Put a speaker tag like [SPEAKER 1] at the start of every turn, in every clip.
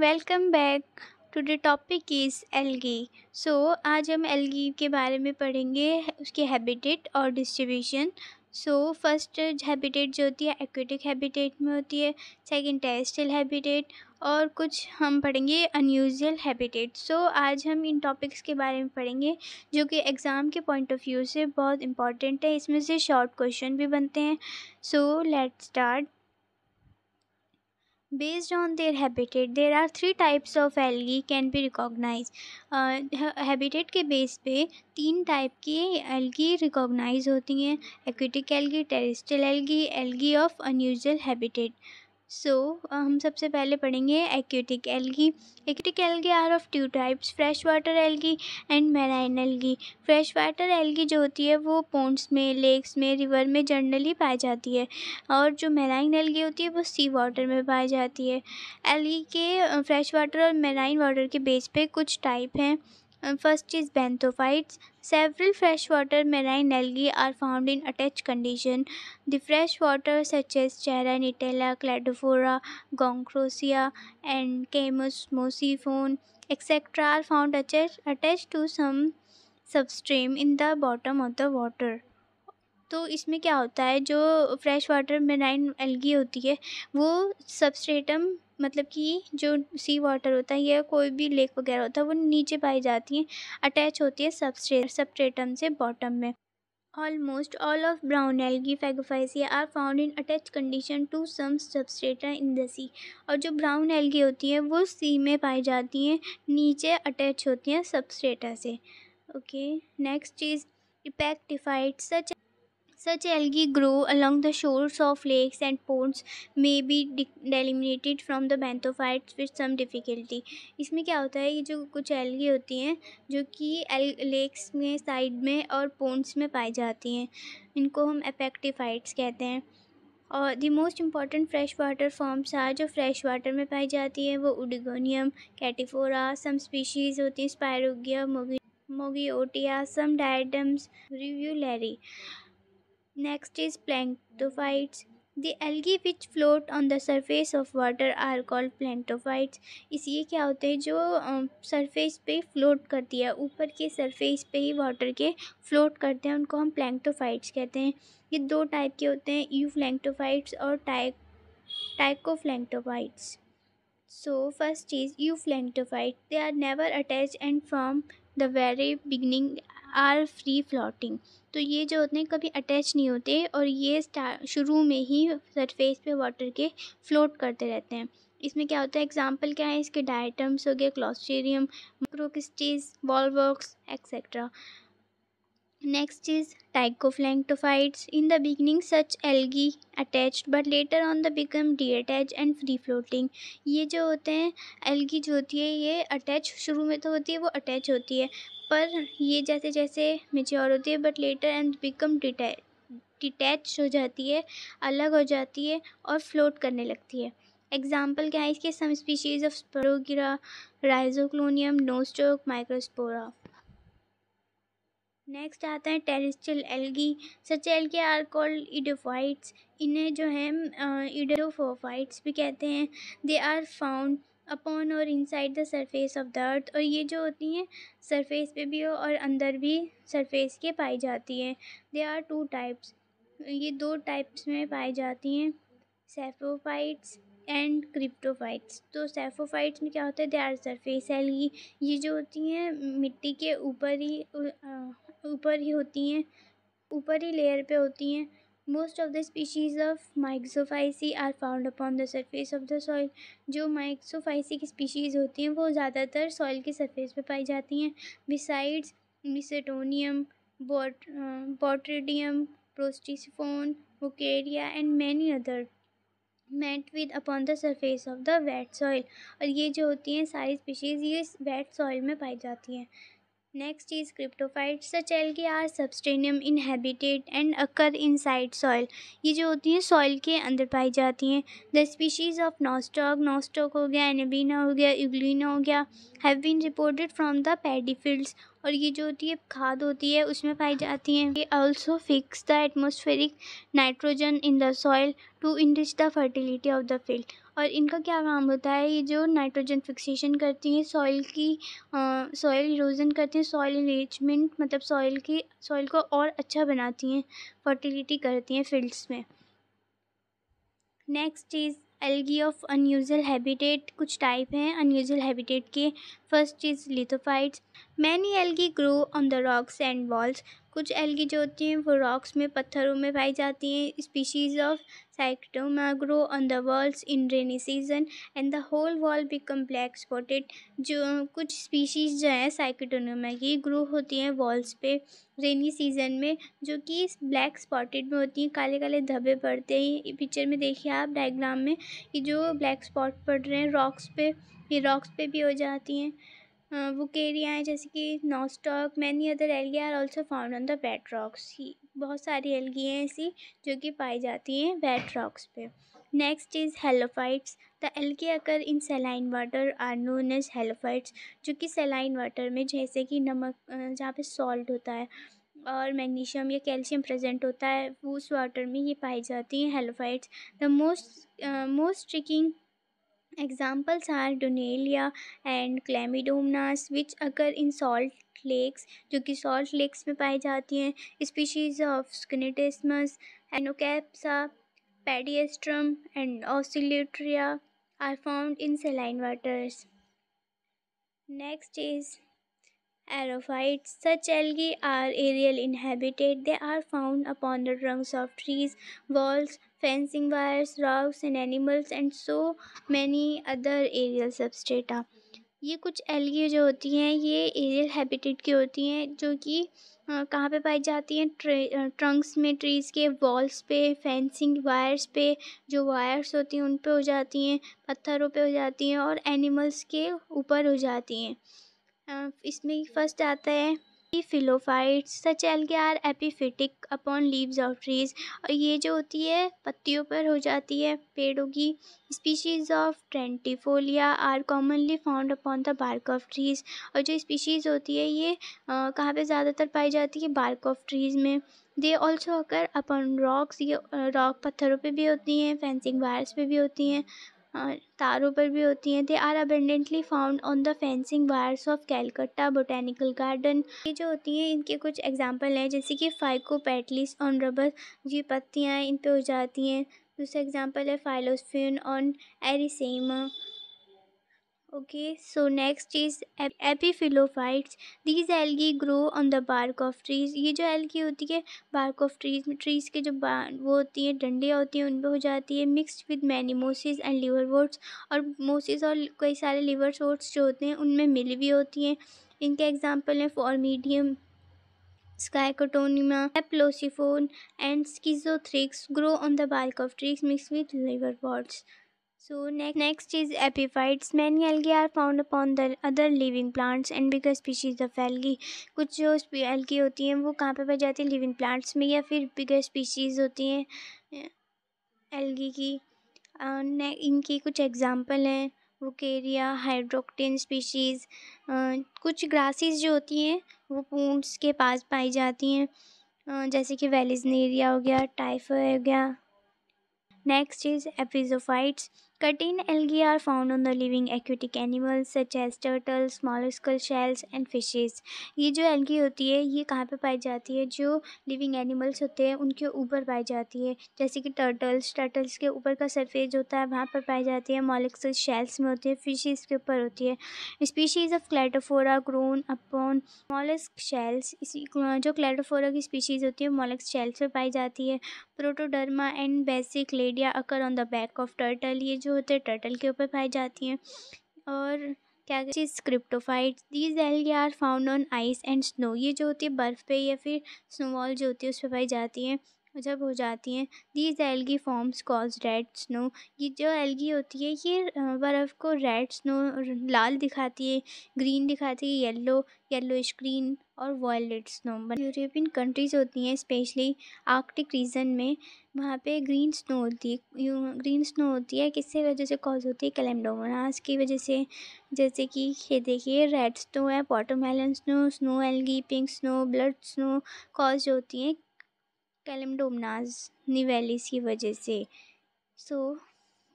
[SPEAKER 1] Welcome back today topic is algae so आज हम algae के बारे में पढ़ेंगे उसके हैबिटेट और डिस्ट्रीब्यूशन सो फर्स्ट हैबिटेट जो होती है एक्वेटिक हैबिटेट में होती है सेकंड टेरेस्ट्रियल हैबिटेट और कुछ हम पढ़ेंगे अनयूजल हैबिटेट सो आज हम इन टॉपिक्स के बारे में पढ़ेंगे जो कि एग्ज़ाम के पॉइंट ऑफ व्यू से बहुत इंपॉर्टेंट है इसमें से शॉर्ट क्वेश्चन भी बनते हैं so let start Based on their habitat, there are three types of algae can be recognized. uh, habitat के बेस पे तीन टाइप की एल्गी रिकॉग्नाइज होती हैं aquatic algae terrestrial algae algae of unusual habitat so so, हम सबसे पहले पढ़ेंगे aquatic algae aquatic algae are of two types fresh water algae and marine algae fresh water algae जो होती है वो पोन्ट्स में लेक्स में रिवर में जनरली पाई जाती है और जो मैराइन एल्गी होती है वो सी वाटर में पाई जाती है एल्गी के फ्रेश वाटर और मैराइन वाटर के बेस पे कुछ टाइप हैं First is benthophytes. Several freshwater marine algae are found in attached condition. The freshwater such as Charanitella, Cladophora, Gongrosia, and Chemosmosiphone etc. are found attached, attached to some substrate in the bottom of the water. तो इसमें क्या होता है जो fresh water marine algae होती है वो substratum मतलब कि जो सी वाटर होता है या कोई भी लेक वगैरह होता है वो नीचे पाई जाती हैं अटैच होती है सबस्ट्रेट सबस्ट्रेटम से बॉटम में almost all of brown algae phagophyscia are found in attach condition to some substrata in the sea और जो ब्राउन एल्गी होती है वो सी में पाई जाती हैं नीचे अटैच होती हैं सबस्टेटा से ओके नेक्स्ट चीज़ इपैक्टिफाइड such Such algae grow along the shores of lakes and ponds may be delimited from the benthophytes with some difficulty. इसमें क्या होता है ये जो कुछ एलगी होती हैं जो कि लेक्स में साइड में और पोन्स में पाई जाती हैं इनको हम एपेक्टिफाइट्स कहते हैं और the most important fresh water forms are जो फ्रेश वाटर में पाई जाती हैं वो उडिगोनियम कैटिफोरा सम स्पीशीज़ होती हैं स्पायरोगिया मोगी Mougeotia some diatoms Rivularia next is planktophytes. The algae which float on the surface of water are called planktophytes. इसलिए क्या होते हैं जो सरफेस पे फ्लोट करती है ऊपर के सरफेस पे ही वाटर के फ्लोट करते हैं उनको हम प्लैंक्टोफाइट्स कहते हैं ये दो टाइप के होते हैं यू फ्लैंक्टोफाइट्स और tychoplanktophytes so first is euplanktophyte they are never attach and from the very beginning are free floating तो ये जो होते हैं कभी अटैच नहीं होते और ये शुरू में ही सरफेस पे वाटर के फ्लोट करते रहते हैं इसमें क्या होता है एग्जाम्पल क्या है इसके डायटम्स हो गए क्लॉस्टेरियम क्रोकिस्टीज Volvox etcetera Next is in the the such such attach but later on the become detach and free floating ये जो होते हैं एलगी जो होती है ये अटैच शुरू में तो होती है वो अटैच होती है पर ये जैसे जैसे मेच्योर होती है but later and become detach detach हो जाती है अलग हो जाती है और फ्लोट करने लगती है एग्जाम्पल क्या है इसके some species of Spirogyra Rhizoclonium Nostoc Microspora next आता है terrestrial algae such algae are called edaphophytes इन्हें जो है इडोफोफाइट्स भी कहते हैं दे आर फाउंड अपॉन और inside the surface of the earth और ये जो होती हैं सरफेस पे भी और अंदर भी सरफेस के पाई जाती हैं दे आर टू टाइप्स ये दो टाइप्स में पाई जाती हैं सेफोफाइट्स एंड क्रिप्टोफाइट्स तो सेफोफाइट्स में क्या होता है दे आर सरफेस एलगी ये जो होती हैं मिट्टी के ऊपर ही ऊपर ही होती हैं ऊपर ही लेयर पे होती हैं most of the species of Myxophyceae are found upon the surface of the soil जो माइक्सोफाइसी की स्पीशीज़ होती हैं वो ज़्यादातर सॉइल के सरफेस पे पाई जाती हैं बिसाइड्स मिसेटोनियम बॉट्रेडियम प्रोस्टिसफोन Vaucheria and many other met with upon the surface of the wet soil और ये जो होती हैं सारी स्पीशीज़ ये वेट सॉइल में पाई जाती हैं next is cryptophytes such algae are सबस्टेनियम inhabited and occur inside soil ये जो होती हैं सॉइल के अंदर पाई जाती हैं the species of Nostoc Nostoc हो गया एनेबीना हो गया इग्लिना हो गया have been reported from the paddy fields और ये जो होती है खाद होती है उसमें पाई जाती हैं ये also fix the atmospheric nitrogen in the soil to increase the fertility of the field और इनका क्या काम होता है ये जो नाइट्रोजन फिक्सेशन करती हैं सॉइल की सॉइल इरोजन करती हैं सॉइल इरेजमेंट मतलब सॉइल की सॉइल को और अच्छा बनाती हैं फर्टिलिटी करती हैं फील्ड्स में next is algae of unusual habitat कुछ टाइप हैं अनयूजल हैबिटेट के first is lithophytes many algae grow on the rocks and walls कुछ एल्गी जो होती हैं वो रॉक्स में पत्थरों में पाई जाती हैं species of Scytonema grow on the walls in rainy season and the whole wall become black spotted जो कुछ स्पीशीज़ जो हैं साइक्टोनोमा की ग्रो होती हैं वॉल्स पे रेनी सीज़न में जो कि ब्लैक स्पॉटेड में होती हैं काले काले धब्बे पड़ते हैं पिक्चर में देखिए आप डायग्राम में कि जो ब्लैक स्पॉट पड़ रहे हैं रॉक्स पे ये रॉक्स पे भी हो जाती हैं book area जैसे कि many other algae are also found on the wet rocks ही बहुत सारी एलगी हैं ऐसी जो कि पाई जाती हैं वेट रॉक्स पे next is halophytes the algae occur in saline water are known as halophytes जो कि सेलाइन वाटर में जैसे कि नमक जहाँ पे सॉल्ट होता है और मैग्नीशियम या कैल्शियम प्रेजेंट होता है उस वाटर में ये पाई जाती हैं halophytes the most most striking Examples are Dunalia and Chlamydomnas which occur in salt lakes जो कि salt lakes में पाई जाती हैं species of Skinetesmus, Anocapsa, Padiastrum and Oscillutria are found in saline waters. Next is Aerophytes such algae are aerial in habitat. They are found upon the trunks of trees, walls, fencing wires, rocks and animals and so many other aerial substrata. ये कुछ algae जो होती हैं ये aerial habitat की होती हैं जो कि कहाँ पे पाई जाती हैं ट्रंक्स में ट्रीज़ के वॉल्स पे फेंसिंग वायर्स पे जो वायर्स होती हैं उन पे हो जाती हैं पत्थरों पे हो जाती हैं और एनिमल्स के ऊपर हो जाती हैं इसमें फर्स्ट आता है phyllophytes such are epiphytic upon leaves of trees और ये जो होती है पत्तियों पर हो जाती है पेड़ों की species of Trentepohlia are commonly found upon the bark of trees और जो स्पीशीज़ होती है ये कहाँ पे ज़्यादातर पाई जाती है बार्क ऑफ ट्रीज़ में they also occur upon rocks ये रॉक पत्थरों पे भी होती हैं फेंसिंग वायर्स पे भी होती हैं और हाँ, तारों पर भी होती हैं they are abundantly found on the fencing wires of Calcutta botanical garden ये जो होती हैं इनके कुछ एग्जाम्पल हैं जैसे कि फाइको पैटलिस ऑन रबर ये पत्तियाँ इन पर हो जाती हैं दूसरा एग्जाम्पल है Phyllosiphon on Arisaema okay so next is epiphloeophytes these algae grow on the bark of trees ये जो algae होती है बार्क ऑफ ट्रीज में trees के जो वो होती हैं डंडियाँ होती हैं उन पर हो जाती है mixed with many mosses and liver worts और मोसिस और कई सारे liver warts जो होते हैं उनमें मिली भी होती हैं इनके एग्जाम्पल हैं Phormidium Scytonema Hapalosiphon and Schizothrix grow on the bark of trees mix with liverworts so next next is epiphytes many algae are found upon the other living plants and bigger species of algae कुछ जो algae होती हैं वो कहाँ पर पाई जाती हैं लिविंग प्लांट्स में या फिर बिगर स्पीशीज़ होती हैं एल्गी की uh, इनकी कुछ एग्जाम्पल हैं वो केरिया हाइड्रोक्टिन स्पीशीज़ कुछ ग्रासीज़ जो होती हैं वो पूंट्स के पास पाई जाती हैं जैसे कि वेलिजनेरिया हो गया टाइफ हो गया next is epizoophytes Cutting algae are found on the living aquatic animals such as turtles, skull shells and fishes. ये जो algae होती है ये कहाँ पे पाई जाती है जो living animals होते हैं उनके ऊपर पाई जाती है जैसे कि turtles, turtles के ऊपर का surface होता है वहाँ पर पाई जाती है molluscal shells में होती है fishes के ऊपर होती है species of cladophora grown upon mollusk shells जो क्लेटोफोरा की species होती है mollusk shells पर पाई जाती है Protoderma and Basicladia occur on the back of turtle ये जो होते हैं टर्टल के ऊपर पाई जाती हैं और क्या कहते हैं cryophyte these algae are found on ice and snow ये जो होती है बर्फ़ पे या फिर स्नोवॉल जो होती है उस पर पाई जाती हैं जब हो जाती हैं these algae forms cause red snow ये जो एलगी होती है ये बर्फ़ को रेड स्नो लाल दिखाती है ग्रीन दिखाती है येलो येलोइश ग्रीन और वॉयलेट स्नो यूरोपियन कंट्रीज़ होती हैं स्पेशली आर्कटिक रीजन में वहाँ पे ग्रीन स्नो होती है ग्रीन स्नो होती है किससे वजह से कॉज होती है कैलेंडोमोनास की वजह से जैसे कि ये देखिए रेड स्नो है watermelon snow snow algae pink snow blood snow cause होती हैं कैलेंडोमनास निवेलिस की वजह से सो so,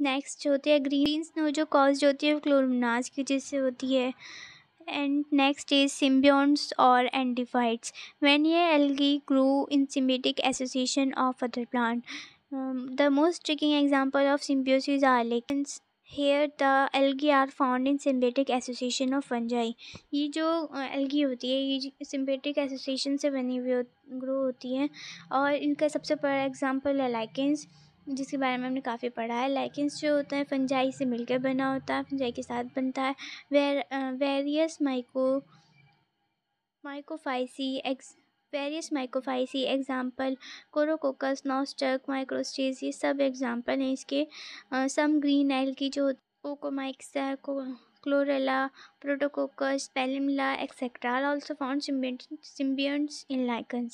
[SPEAKER 1] नेक्स्ट जो होते हैं ग्रीन स्नो जो कॉज होती है क्लोमनास की वजह से होती है एंड नेक्स्ट इज सिम्बियस और एंडिफाइट्स व्हेन ये algae grow in symbiotic association of other plant the most striking example of symbiosis are लेकिन here the algae are found in symbiotic association of fungi ये जो algae uh, होती है ये सिम्बेटिक association से बनी हुई ग्रो होती है और इनका सबसे बड़ा एग्जाम्पल है लाइकेंस जिसके बारे में हमने काफ़ी पढ़ा है लाइकेंस जो होता है फंजाई से मिलकर बना होता है फंजाई के साथ बनता है वेर वेरियस माइको माइकोफाइसी एक्स various Myxophyceae example Chroococcus Nostoc माइक्रोस्टेज ये सब एग्जाम्पल हैं इसके सम ग्रीन एल की जो है को क्लोरेला प्रोटोकोकस पेलिमला etcetera also found found in in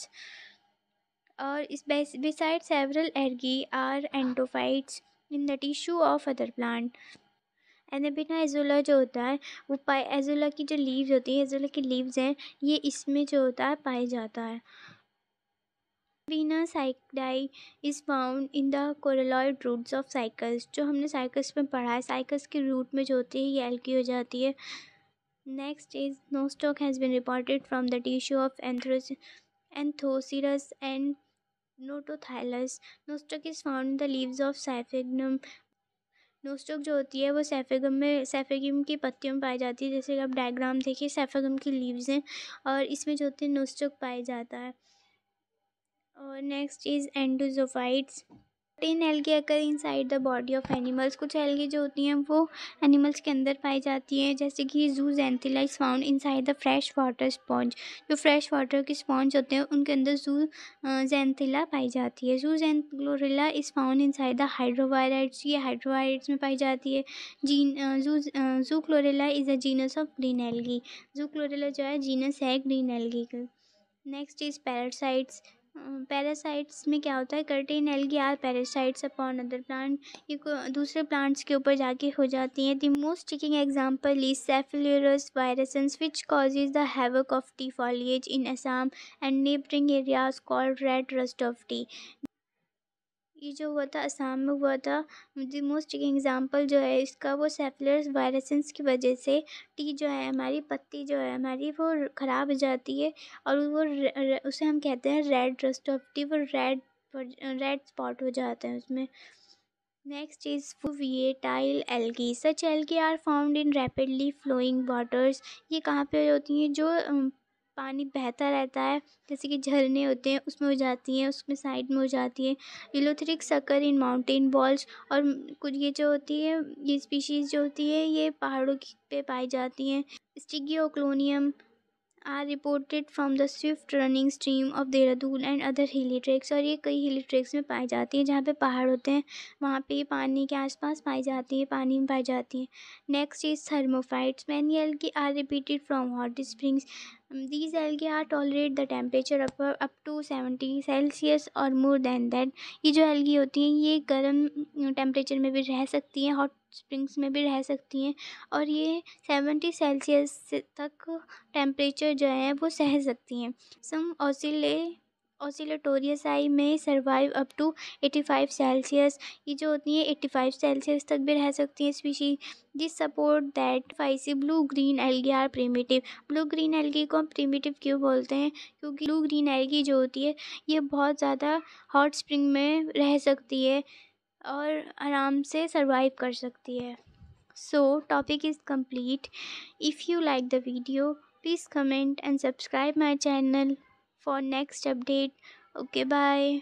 [SPEAKER 1] और इस besides several algae are endophytes in the tissue of other plant Anabaena Azolla जो होता है वो पाए एजोला की जो लीव्स होती है एजोला की लीव्स हैं ये इसमें जो होता है पाया जाता है बीना साइकडाई is found in the coralloid roots of Cycas जो हमने साइकल्स में पढ़ा है साइकल्स के रूट में जो होती है ये एल्की हो जाती है next is Nostoc has been reported from the tissue of एंथ्रोस Anthoceros and Notothylas Nostoc is found the leaves of Sphagnum Nostoc जो होती है वो सैफेगम में सैफेगम की पत्तियों में पाई जाती है जैसे कि आप डायग्राम देखिए सैफेगम की लीव्स हैं और इसमें जो होते हैं नोस्टोक पाया जाता है और next is endozoophytes in algae occur inside the body of animals कुछ एल्गी जो होती हैं वो एनिमल्स के अंदर पाई जाती हैं जैसे कि zooxanthella is found inside the fresh water sponge जो फ्रेश वाटर के स्पॉन्ज होते हैं उनके अंदर जू जेंथिला पाई जाती है zoochlorella is found inside the हाइड्रोवायराइड्स ये हाइड्रोवायराइड्स में पाई जाती है जीन zoo zoochlorella is a genus of green algae zoochlorella जो है जीनस है ग्रीन एल्गी का नेक्स्ट इज़ पैरासाइट्स पैरासाइट्स में क्या होता है certain algae are parasites upon other plant ये दूसरे प्लांट्स के ऊपर जाके हो जाती हैं the most striking example is Cephaleuros virescens which causes the havoc of tea foliage in Assam and neighbouring areas called red rust of tea ये जो हुआ था असम में हुआ था दी मोस्ट एग्जाम्पल जो है इसका वो सेफलेस वायरसेंस की वजह से टी जो है हमारी पत्ती जो है हमारी वो ख़राब हो जाती है और वो उसे हम कहते हैं रेड रस्ट ऑफ टी वो रेड रेड स्पॉट हो जाते हैं उसमें Next is fluviatile algae. Such algae are found in rapidly flowing waters ये कहाँ पे होती हैं जो पानी बहता रहता है जैसे कि झरने होते हैं उसमें हो जाती हैं उसमें साइड में हो जाती है इलोथ्रिक सकर इन माउंटेन बॉल्स और कुछ ये जो होती है ये स्पीशीज़ जो होती है ये पहाड़ों की पे पाई जाती हैं Stigeoclonium are reported from the swift running stream of Dehradun and other hilly tracts और ये कई हिली ट्रैक्स में पाई जाती हैं जहाँ पे पहाड़ होते हैं वहाँ पे ये पानी के आसपास पाई जाती है पानी में पाई जाती हैं next is thermophytes many algae are repeated from hot springs these algae are tolerate the temperature up up to 70 celsius or more than that ये जो algae होती हैं ये गर्म टेम्परेचर में भी रह सकती हैं हॉट स्प्रिंग्स में भी रह सकती हैं और ये सेवेंटी सेल्सियस तक टेम्परेचर जो है वो सह सकती हैं सम ऑसिले आई में survive up to eighty five Celsius ये जो होती है फाइव सेल्सियस तक भी रह सकती हैं स्पीशी दिस सपोर्ट दैट फाइसी blue green algae are primitive blue green algae को हम प्रीमेटिव क्यों बोलते हैं क्योंकि ब्लू ग्रीन एल्गी जो होती है ये बहुत ज़्यादा हॉट स्प्रिंग में रह सकती है और आराम से सर्वाइव कर सकती है so topic is complete if you like the video please comment and subscribe my channel for next update okay bye